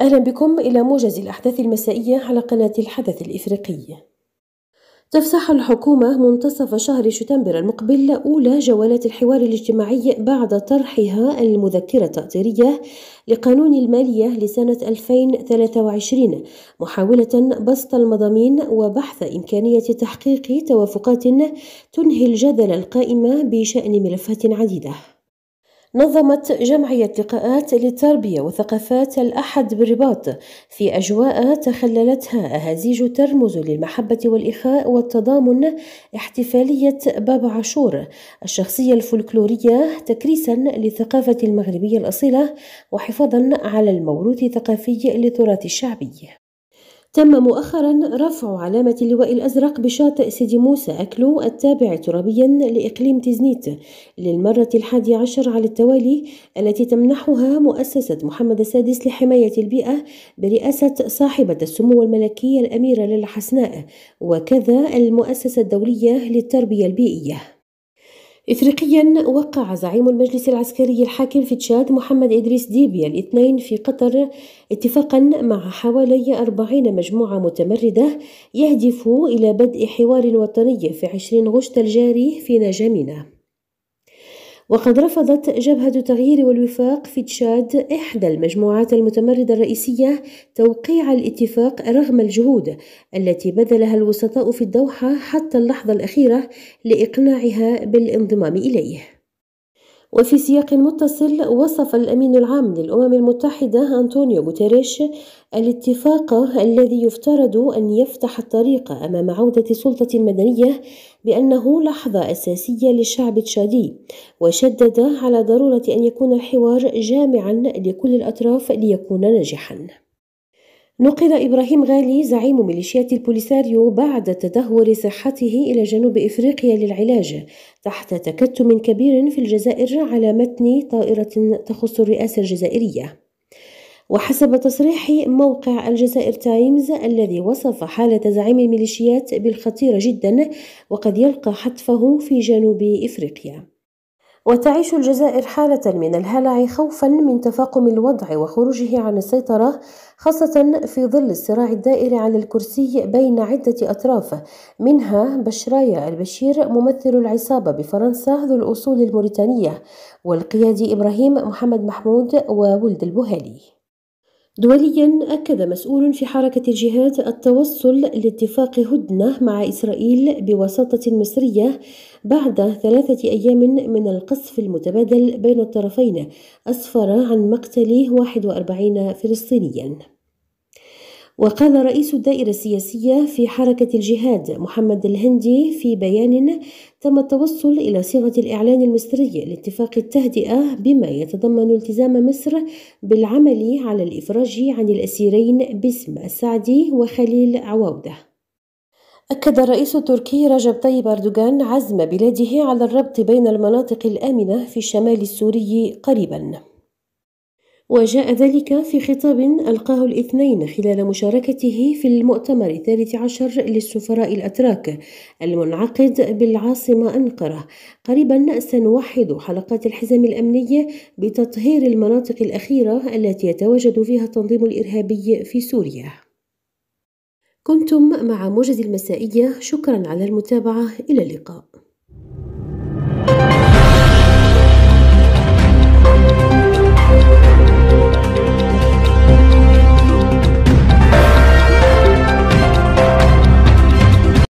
أهلا بكم إلى موجز الأحداث المسائية على قناة الحدث الإفريقي. تفسح الحكومة منتصف شهر شتنبر المقبل أولى جولات الحوار الاجتماعي بعد طرحها المذكرة التأطيرية لقانون المالية لسنة 2023 محاولة بسط المضامين وبحث إمكانية تحقيق توافقات تنهي الجدل القائم بشأن ملفات عديدة. نظمت جمعية لقاءات للتربية وثقافات الأحد بالرباط في أجواء تخللتها أهازيج ترمز للمحبة والإخاء والتضامن احتفالية باب عاشور الشخصية الفلكلورية تكريسا للثقافة المغربية الأصيلة وحفاظا على الموروث الثقافي للتراث الشعبي تم مؤخرا رفع علامة اللواء الأزرق بشاطئ سيدي موسى أكلو التابع ترابيا لإقليم تزنيت للمرة الحادي عشر على التوالي التي تمنحها مؤسسة محمد السادس لحماية البيئة برئاسة صاحبة السمو الملكية الأميرة للحسناء حسناء وكذا المؤسسة الدولية للتربية البيئية إفريقيا وقع زعيم المجلس العسكري الحاكم في تشاد محمد إدريس ديبيا الاثنين في قطر اتفاقا مع حوالي أربعين مجموعة متمردة يهدف إلى بدء حوار وطني في عشرين غشت الجاري في نجمينة وقد رفضت جبهة التغيير والوفاق في تشاد إحدى المجموعات المتمردة الرئيسية توقيع الاتفاق رغم الجهود التي بذلها الوسطاء في الدوحة حتى اللحظة الأخيرة لإقناعها بالانضمام إليه وفي سياق متصل وصف الأمين العام للأمم المتحدة أنطونيو غوتيريش الاتفاق الذي يفترض أن يفتح الطريق أمام عودة سلطة مدنية بأنه لحظة أساسية للشعب التشادي وشدد على ضرورة أن يكون الحوار جامعا لكل الأطراف ليكون ناجحا نقل إبراهيم غالي زعيم ميليشيات البوليساريو بعد تدهور صحته إلى جنوب إفريقيا للعلاج تحت تكتم كبير في الجزائر على متن طائرة تخص الرئاسة الجزائرية وحسب تصريح موقع الجزائر تايمز الذي وصف حالة زعيم الميليشيات بالخطيرة جدا وقد يلقى حتفه في جنوب إفريقيا وتعيش الجزائر حالة من الهلع خوفا من تفاقم الوضع وخروجه عن السيطرة خاصة في ظل الصراع الدائر على الكرسي بين عدة أطراف منها بشرايا البشير ممثل العصابة بفرنسا ذو الأصول الموريتانية والقيادي إبراهيم محمد محمود وولد البهالي دوليا أكد مسؤول في حركة الجهاد التوصل لاتفاق هدنة مع إسرائيل بوساطة مصرية بعد ثلاثة أيام من القصف المتبادل بين الطرفين أسفر عن مقتل 41 فلسطينيا وقال رئيس الدائرة السياسية في حركة الجهاد محمد الهندي في بيان تم التوصل إلى صيغة الإعلان المصري لاتفاق التهدئة بما يتضمن التزام مصر بالعمل على الإفراج عن الأسيرين باسم السعدي وخليل عوودة أكد الرئيس التركي رجب طيب أردوغان عزم بلاده على الربط بين المناطق الآمنة في الشمال السوري قريباً وجاء ذلك في خطاب ألقاه الاثنين خلال مشاركته في المؤتمر الثالث عشر للسفراء الأتراك المنعقد بالعاصمة أنقرة قريبا سنوحد حلقات الحزم الأمنية بتطهير المناطق الأخيرة التي يتواجد فيها التنظيم الإرهابي في سوريا كنتم مع موجز المسائية شكرا على المتابعة إلى اللقاء